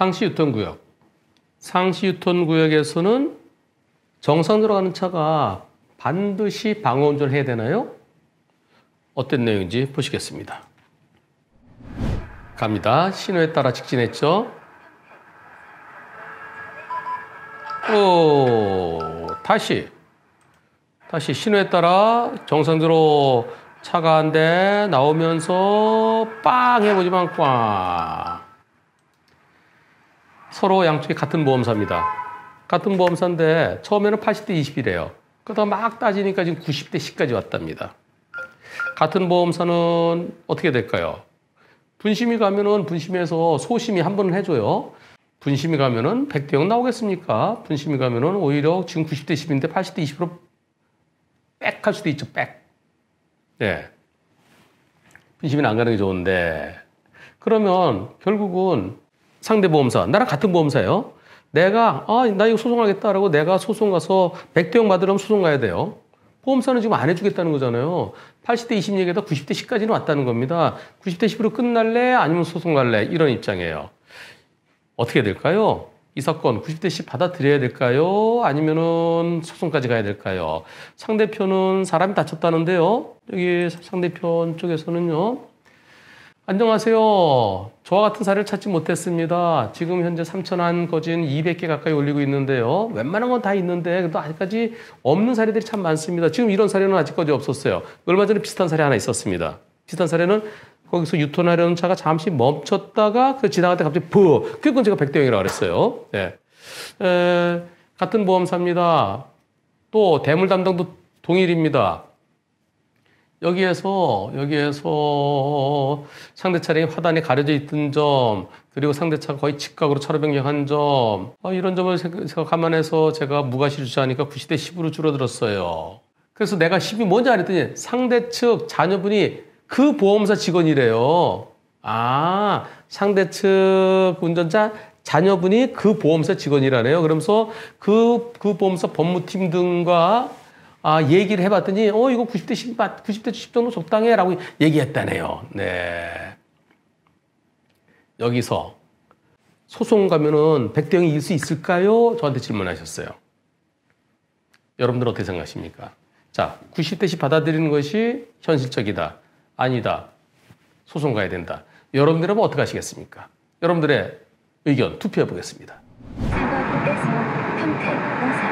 상시 유턴 구역. 상시 유턴 구역에서는 정상 들어가는 차가 반드시 방어 운전을 해야 되나요? 어떤 내용인지 보시겠습니다. 갑니다. 신호에 따라 직진했죠. 오, 다시. 다시 신호에 따라 정상대로 차가 한 대 나오면서 빵 해보지만 꽝. 서로 양쪽이 같은 보험사입니다. 같은 보험사인데 처음에는 80대 20이래요. 그러다 막 따지니까 지금 90대 10까지 왔답니다. 같은 보험사는 어떻게 될까요? 분심이 가면은 분심에서 소심이 한 번은 해줘요. 분심이 가면은 100대 0 나오겠습니까? 분심이 가면은 오히려 지금 90대 10인데 80대 20으로 백 할 수도 있죠, 백. 네. 분심이 안 가는 게 좋은데. 그러면 결국은 상대 보험사, 나랑 같은 보험사예요. 내가 아, 나 이거 소송하겠다라고 내가 소송 가서 백대형 받으려면 소송 가야 돼요. 보험사는 지금 안 해주겠다는 거잖아요. 80대 20 얘기하다 90대 10까지는 왔다는 겁니다. 90대 10으로 끝날래? 아니면 소송 갈래? 이런 입장이에요. 어떻게 될까요? 이 사건 90대 10 받아들여야 될까요? 아니면은 소송까지 가야 될까요? 상대편은 사람이 다쳤다는데요. 여기 상대편 쪽에서는요. 안녕하세요. 저와 같은 사례를 찾지 못했습니다. 지금 현재 3천한 거진 200개 가까이 올리고 있는데요. 웬만한 건 다 있는데 그래도 아직까지 없는 사례들이 참 많습니다. 지금 이런 사례는 아직까지 없었어요. 얼마 전에 비슷한 사례 하나 있었습니다. 비슷한 사례는 거기서 유턴하려는 차가 잠시 멈췄다가 그 지나갈 때 갑자기 부! 그건 제가 백대형이라고 그랬어요. 네. 에, 같은 보험사입니다. 또 대물 담당도 동일입니다. 여기에서 여기에서 상대 차량이 화단이 가려져 있던 점 그리고 상대차가 거의 직각으로 차로 변경한 점 어, 이런 점을 생각, 감안해서 제가 무과실 주자니까 9시대 10으로 줄어들었어요. 그래서 내가 10이 뭔지 알았더니 상대 측 자녀분이 그 보험사 직원이래요. 아 상대 측 운전자 자녀분이 그 보험사 직원이라네요. 그러면서 그, 그 보험사 법무팀 등과 아, 얘기를 해봤더니, 어, 이거 90대 10, 90대 10 정도 적당해. 라고 얘기했다네요. 네. 여기서 소송 가면은 백대영이 이수 있을까요? 저한테 질문하셨어요. 여러분들 어떻게 생각하십니까? 자, 90대 10 받아들이는 것이 현실적이다. 아니다. 소송 가야 된다. 여러분들은 어떻게 하시겠습니까? 여러분들의 의견 투표해 보겠습니다. 선거 끝에서 평택,